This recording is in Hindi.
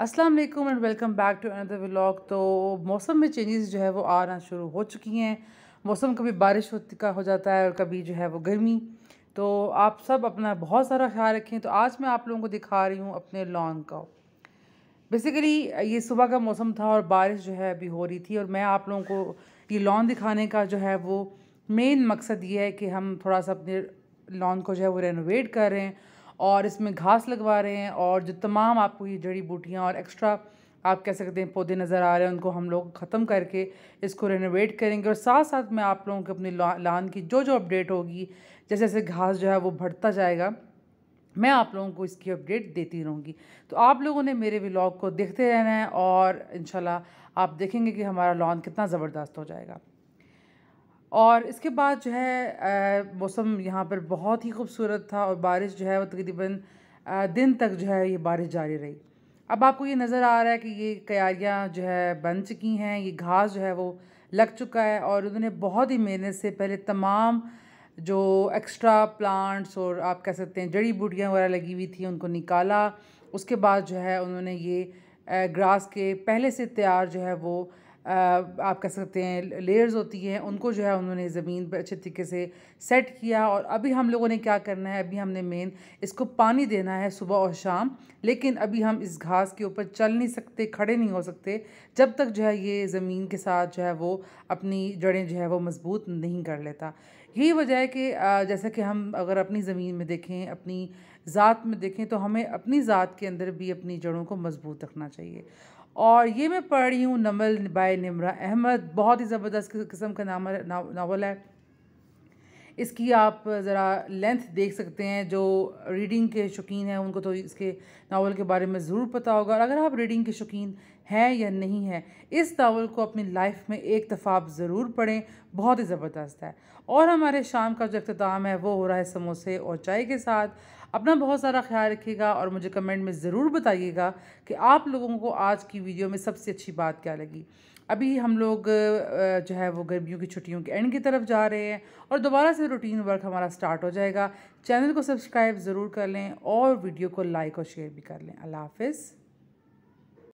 अस्सलाम वालेकुम and welcome back to another vlog तो मौसम में चेंजेस जो है वो आना शुरू हो चुकी हैं मौसम कभी बारिश होती का हो जाता है और कभी जो है वो गर्मी तो आप सब अपना बहुत सारा ख्याल रखें तो आज मैं आप लोगों को दिखा रही हूँ अपने लॉन का बेसिकली ये सुबह का मौसम था और बारिश जो है अभी हो रही थी और मैं आप लोगों को ये लॉन दिखाने का जो है वो मेन मकसद ये है कि हम थोड़ा सा अपने लॉन को जो है वो रेनोवेट कर रहे हैं और इसमें घास लगवा रहे हैं और जो तमाम आपको ये जड़ी बूटियाँ और एक्स्ट्रा आप कह सकते हैं पौधे नज़र आ रहे हैं उनको हम लोग ख़त्म करके इसको रेनोवेट करेंगे और साथ साथ मैं आप लोगों के अपनी लान की जो जो अपडेट होगी जैसे जैसे घास जो है वो बढ़ता जाएगा मैं आप लोगों को इसकी अपडेट देती रहूँगी तो आप लोगों ने मेरे व्लॉग को देखते रहना है और इन आप देखेंगे कि हमारा लॉन कितना ज़बरदस्त हो जाएगा और इसके बाद जो है मौसम यहाँ पर बहुत ही खूबसूरत था और बारिश जो है वो तकरीबन दिन तक जो है ये बारिश जारी रही अब आपको ये नज़र आ रहा है कि ये क्यारियाँ जो है बन चुकी हैं ये घास जो है वो लग चुका है और उन्होंने बहुत ही मेहनत से पहले तमाम जो एक्स्ट्रा प्लांट्स और आप कह सकते हैं जड़ी बूटियाँ वगैरह लगी हुई थी उनको निकाला उसके बाद जो है उन्होंने ये ग्रास के पहले से तैयार जो है वो आप कह सकते हैं लेयर्स होती हैं उनको जो है उन्होंने ज़मीन पर अच्छे तरीके से सेट किया और अभी हम लोगों ने क्या करना है अभी हमने मेन इसको पानी देना है सुबह और शाम लेकिन अभी हम इस घास के ऊपर चल नहीं सकते खड़े नहीं हो सकते जब तक जो है ये ज़मीन के साथ जो है वो अपनी जड़ें जो है वो मज़बूत नहीं कर लेता यही वजह है कि जैसा कि हम अगर अपनी ज़मीन में देखें अपनी ज़ात में देखें तो हमें अपनी ज़ात के अंदर भी अपनी जड़ों को मज़बूत रखना चाहिए और ये मैं पढ़ रही हूँ नमल बाय निमरा अहमद बहुत ही ज़बरदस्त किस्म का नाम नावल है इसकी आप ज़रा लेंथ देख सकते हैं जो रीडिंग के शौकीन हैं उनको तो इसके नावल के बारे में ज़रूर पता होगा और अगर आप रीडिंग के शौकीन हैं या नहीं हैं इस नावल को अपनी लाइफ में एक दफ़ा आप ज़रूर पढ़ें बहुत ही ज़बरदस्त है और हमारे शाम का जो अख्ताम है वो हो रहा है समोसे और चाय के साथ अपना बहुत सारा ख्याल रखिएगा और मुझे कमेंट में ज़रूर बताइएगा कि आप लोगों को आज की वीडियो में सबसे अच्छी बात क्या लगी अभी हम लोग जो है वो गर्मियों की छुट्टियों के एंड की तरफ जा रहे हैं और दोबारा से रूटीन वर्क हमारा स्टार्ट हो जाएगा चैनल को सब्सक्राइब ज़रूर कर लें और वीडियो को लाइक और शेयर भी कर लें अल्लाह हाफिज़